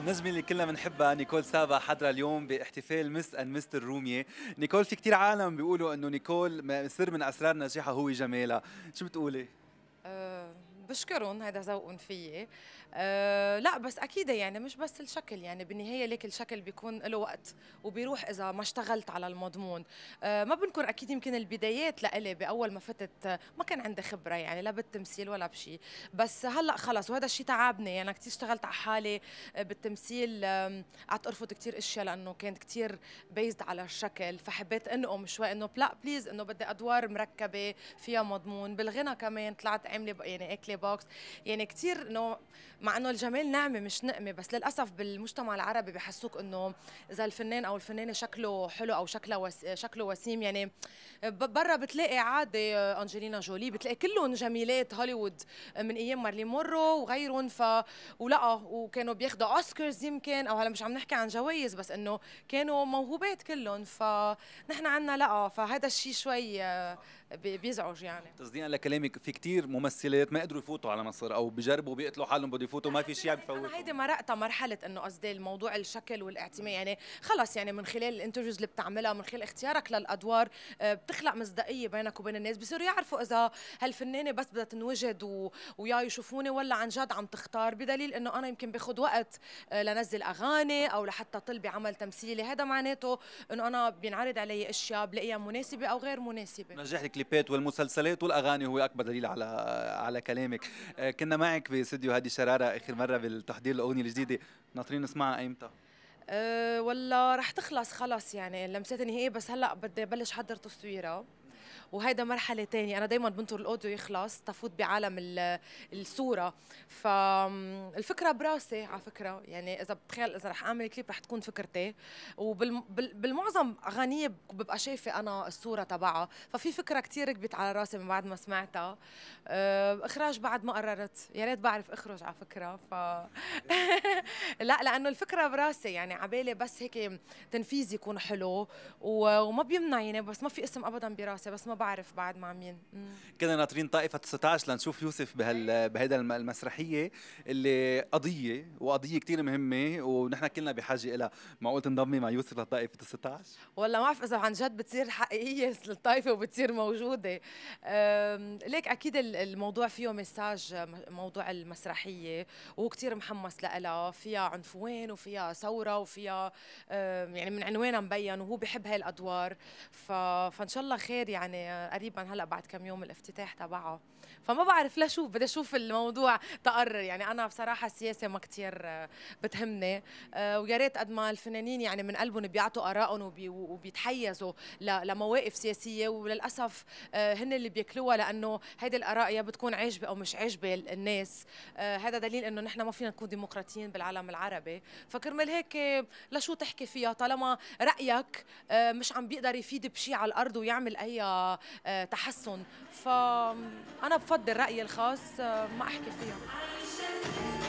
النجمة اللي كلنا بنحبها نيكول سابا حضرة اليوم باحتفال مس اند مستر رومية، نيكول في كثير عالم بيقولوا انه نيكول سر من اسرار نجاحها هو جمالها، شو بتقولي؟ أه بشكرهم هذا ذوقهم فيي أه لا بس اكيد يعني مش بس الشكل يعني بالنهايه ليك الشكل بيكون له وقت وبيروح اذا ما اشتغلت على المضمون أه ما بنكر اكيد يمكن البدايات لإلي باول ما فتت آه، ما كان عندي خبره يعني لا بالتمثيل ولا بشيء بس هلا خلص وهذا الشيء تعبني يعني كثير اشتغلت على حالي آه، بالتمثيل قعدت ارفض كثير اشياء لانه كانت كثير بيزد على الشكل فحبيت انقم شوي انه لا بليز انه بدي ادوار مركبه فيها مضمون بالغنى كمان طلعت عامله يعني اكله بوكس يعني كثير انه مع انه الجمال نعمه مش نقمه بس للاسف بالمجتمع العربي بحسوك انه اذا الفنان او الفنانه شكله حلو او شكله شكله وسيم يعني برا بتلاقي عادي انجلينا جولي بتلاقي كلهم جميلات هوليوود من ايام مارلي مورو وغيرهم ف ولا وكانوا بياخذوا اوسكارز يمكن او هلا مش عم نحكي عن جوائز بس انه كانوا موهوبات كلهم فنحن عندنا لا فهذا الشيء شوي آه، بيزعج يعني تصديقا لكلامك في كثير ممثلات ما قدروا يفوتوا على مصر او بجربوا بيقتلوا حالهم بده يفوتوا ما في شيء يفوتوا هيدي مرقتها مرحله انه قصدي الموضوع الشكل والاعتماد يعني خلص يعني من خلال الانترفيوز اللي بتعملها من خلال اختيارك للادوار آه، بتخلق مصداقيه بينك وبين الناس بصيروا يعرفوا اذا هالفنانه بس بدها تنوجد ويا يشوفوني ولا عن جد عم تختار بدليل انه انا يمكن باخذ وقت آه، لنزل اغاني او لحتى طل بعمل تمثيلي هذا معناته انه انا بينعرض علي اشياء بلاقيها مناسبه او غير مناسبه نجاح الكليبات والمسلسلات والاغاني هو اكبر دليل على على كلامي كلامك آه، كنا معك باستديو هادي شراره اخر مره بالتحضير الاغنيه الجديده ناطرين نسمعها ايمتى أه ولا رح تخلص خلص يعني لمسات النهائية بس هلا بدي بلش حضر تصويرها وهيدا مرحله تانية انا دائما بنطر الاوديو يخلص تفوت بعالم الصوره فالفكره براسي على فكره يعني اذا بتخيل اذا رح اعمل كليب رح تكون فكرتي وبالمعظم اغانيه ببقى شايفه انا الصوره تبعها ففي فكره كثير ركبت على راسي من بعد ما سمعتها أه، اخراج بعد ما قررت يا ريت بعرف اخرج على فكره ف لا لانه الفكره براسي يعني عبالي بس هيك تنفيذ يكون حلو وما بيمنع يعني بس ما في اسم ابدا براسي بس ما بعرف بعد مع مين كنا ناطرين طائفه 19 لنشوف يوسف بهال إيه. بهيدا المسرحيه اللي قضيه وقضيه كثير مهمه ونحن كلنا بحاجه لها معقول تنضمي مع يوسف لطائفه 16 والله ما بعرف اذا عن جد بتصير حقيقيه الطائفه وبتصير موجوده ليك اكيد الموضوع فيه مساج موضوع المسرحيه وهو كثير محمس لها فيها عنفوان وفيها ثوره وفيها يعني من عنوانها مبين وهو بحب هاي الادوار فان شاء الله خير يعني قريبا هلا بعد كم يوم الافتتاح تبعه فما بعرف لشوف بدي اشوف الموضوع تقرر يعني انا بصراحه السياسه ما كثير آه، بتهمني آه، ويا ريت قد ما الفنانين يعني من قلبهم بيعطوا ارائهم وبي وبيتحيزوا لمواقف سياسيه وللاسف آه، هن اللي بياكلوها لانه هيدي الاراء يا بتكون عاجبه او مش عاجبه الناس هذا دليل انه نحن ما فينا نكون ديمقراطيين بالعالم العربي فكرمال هيك لشو تحكي فيها طالما رايك مش عم بيقدر يفيد بشي على الارض ويعمل اي تحسن فانا بفضل رايي الخاص آه، ما احكي فيها